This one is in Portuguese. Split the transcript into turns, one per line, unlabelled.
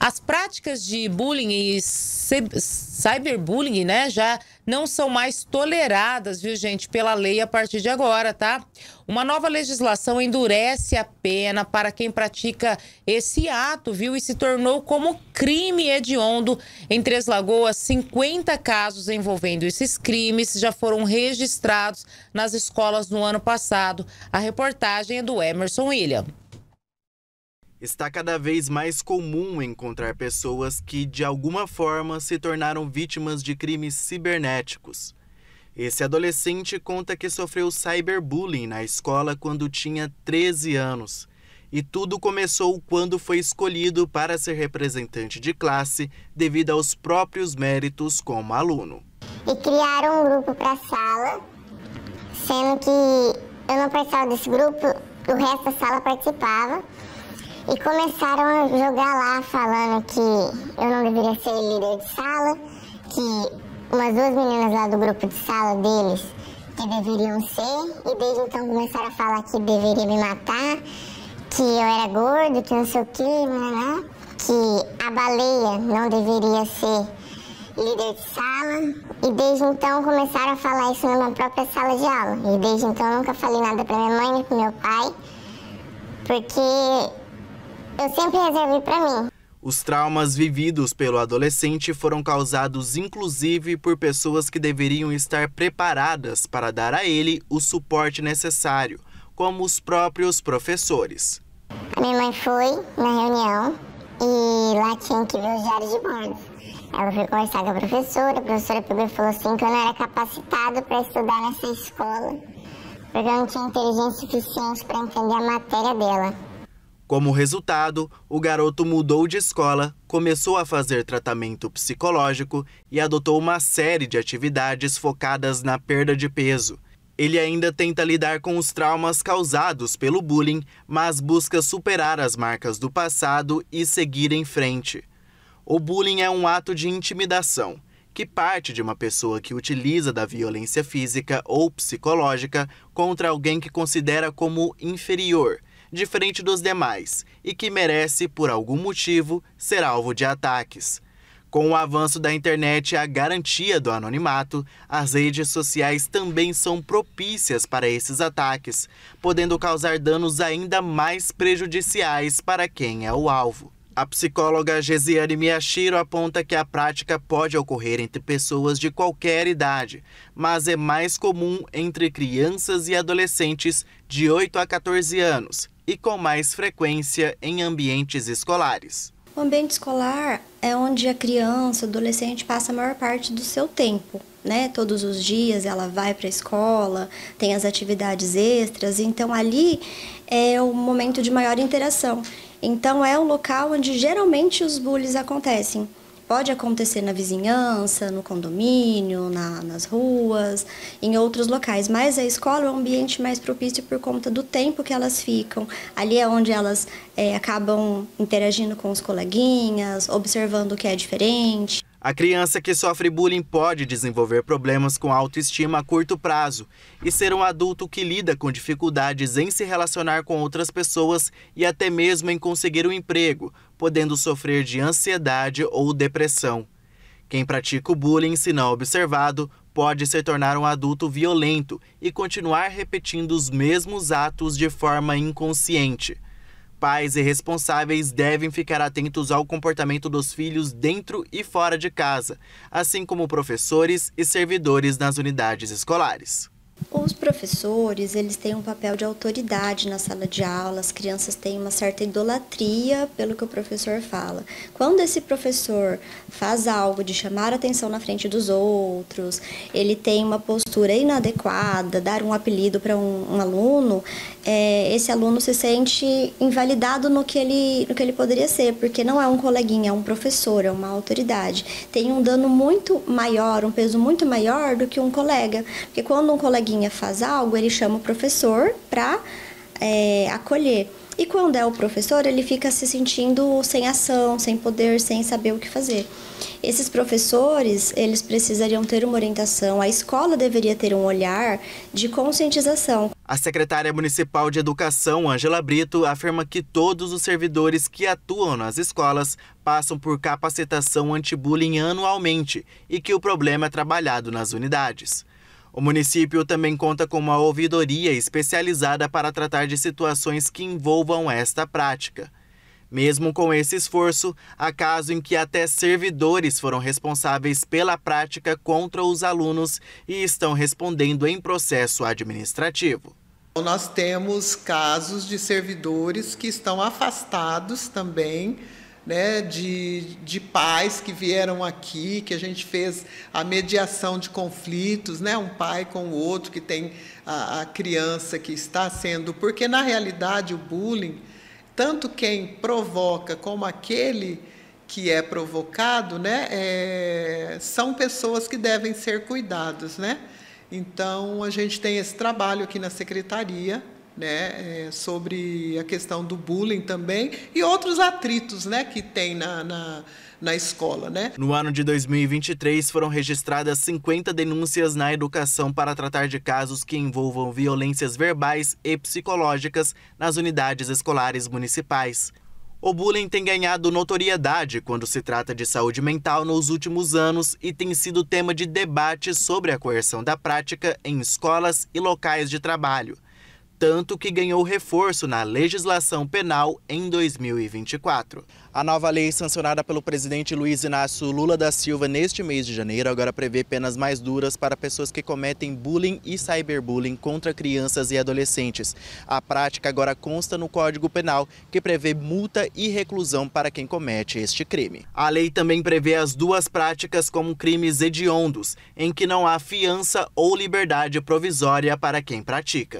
As práticas de bullying e cyberbullying, né, já não são mais toleradas, viu, gente, pela lei a partir de agora, tá? Uma nova legislação endurece a pena para quem pratica esse ato, viu, e se tornou como crime hediondo. Em Três Lagoas, 50 casos envolvendo esses crimes já foram registrados nas escolas no ano passado. A reportagem é do Emerson William. Está cada vez mais comum encontrar pessoas que, de alguma forma, se tornaram vítimas de crimes cibernéticos. Esse adolescente conta que sofreu cyberbullying na escola quando tinha 13 anos. E tudo começou quando foi escolhido para ser representante de classe devido aos próprios méritos como aluno. E
criaram um grupo para a sala, sendo que eu não participava desse grupo, o resto da sala participava e começaram a jogar lá falando que eu não deveria ser líder de sala, que umas duas meninas lá do grupo de sala deles que deveriam ser, e desde então começaram a falar que deveria me matar, que eu era gordo, que não sei o que, né, né? que a baleia não deveria ser líder de sala e desde então começaram a falar isso na minha própria sala de aula. E desde então eu nunca falei nada para minha mãe nem para meu pai, porque eu sempre reservei para mim.
Os traumas vividos pelo adolescente foram causados inclusive por pessoas que deveriam estar preparadas para dar a ele o suporte necessário, como os próprios professores.
A minha mãe foi na reunião e lá tinha que ver os diários de bordo. Ela foi conversar com a professora, a professora pegou e falou assim que eu não era capacitado para estudar nessa escola, porque eu não tinha inteligência suficiente para entender a matéria dela.
Como resultado, o garoto mudou de escola, começou a fazer tratamento psicológico e adotou uma série de atividades focadas na perda de peso. Ele ainda tenta lidar com os traumas causados pelo bullying, mas busca superar as marcas do passado e seguir em frente. O bullying é um ato de intimidação que parte de uma pessoa que utiliza da violência física ou psicológica contra alguém que considera como inferior diferente dos demais e que merece, por algum motivo, ser alvo de ataques. Com o avanço da internet e a garantia do anonimato, as redes sociais também são propícias para esses ataques, podendo causar danos ainda mais prejudiciais para quem é o alvo. A psicóloga Gesiane Miyashiro aponta que a prática pode ocorrer entre pessoas de qualquer idade, mas é mais comum entre crianças e adolescentes de 8 a 14 anos e com mais frequência em ambientes escolares. O ambiente
escolar é onde a criança, adolescente passa a maior parte do seu tempo, né? Todos os dias ela vai para a escola, tem as atividades extras, então ali é o momento de maior interação. Então é o local onde geralmente os bullies acontecem. Pode acontecer na vizinhança, no condomínio, na, nas ruas, em outros locais, mas a escola é um ambiente mais propício por conta do tempo que elas ficam. Ali é onde elas é, acabam interagindo com os coleguinhas, observando o que é diferente.
A criança que sofre bullying pode desenvolver problemas com autoestima a curto prazo e ser um adulto que lida com dificuldades em se relacionar com outras pessoas e até mesmo em conseguir um emprego, podendo sofrer de ansiedade ou depressão. Quem pratica o bullying, se não observado, pode se tornar um adulto violento e continuar repetindo os mesmos atos de forma inconsciente. Pais e responsáveis devem ficar atentos ao comportamento dos filhos dentro e fora de casa, assim como professores e servidores nas unidades escolares.
Os professores, eles têm um papel de autoridade na sala de aula, as crianças têm uma certa idolatria pelo que o professor fala. Quando esse professor faz algo de chamar atenção na frente dos outros, ele tem uma postura inadequada, dar um apelido para um, um, aluno, é, esse aluno se sente invalidado no que, ele, no que ele poderia ser, porque não é um coleguinha, é um professor, é uma autoridade. Tem um dano muito maior, um peso muito maior do que um colega. Porque quando um coleguinha coleguinha faz algo, ele chama o professor para é, acolher. E quando é o professor, ele fica se sentindo sem ação, sem poder, sem saber o que fazer. Esses professores, eles precisariam ter uma orientação, a escola deveria ter um olhar de conscientização.
A secretária municipal de Educação, Angela Brito, afirma que todos os servidores que atuam nas escolas passam por capacitação anti-bullying anualmente e que o problema é trabalhado nas unidades. O município também conta com uma ouvidoria especializada para tratar de situações que envolvam esta prática. Mesmo com esse esforço, há caso em que até servidores foram responsáveis pela prática contra os alunos e estão respondendo em processo administrativo. Então, nós temos casos de servidores que estão afastados também né, de, de pais que vieram aqui, que a gente fez a mediação de conflitos, né, um pai com o outro que tem a, a criança que está sendo. Porque, na realidade, o bullying, tanto quem provoca como aquele que é provocado, né, é, são pessoas que devem ser cuidados né? Então a gente tem esse trabalho aqui na secretaria né, é, sobre a questão do bullying também e outros atritos né, que tem na, na na escola, né? No ano de 2023 foram registradas 50 denúncias na educação para tratar de casos que envolvam violências verbais e psicológicas nas unidades escolares municipais. O bullying tem ganhado notoriedade quando se trata de saúde mental nos últimos anos e tem sido tema de debate sobre a coerção da prática em escolas e locais de trabalho tanto que ganhou reforço na legislação penal em 2024. A nova lei sancionada pelo presidente Luiz Inácio Lula da Silva neste mês de janeiro agora prevê penas mais duras para pessoas que cometem bullying e cyberbullying contra crianças e adolescentes. A prática agora consta no Código Penal, que prevê multa e reclusão para quem comete este crime. A lei também prevê as duas práticas como crimes hediondos, em que não há fiança ou liberdade provisória para quem pratica.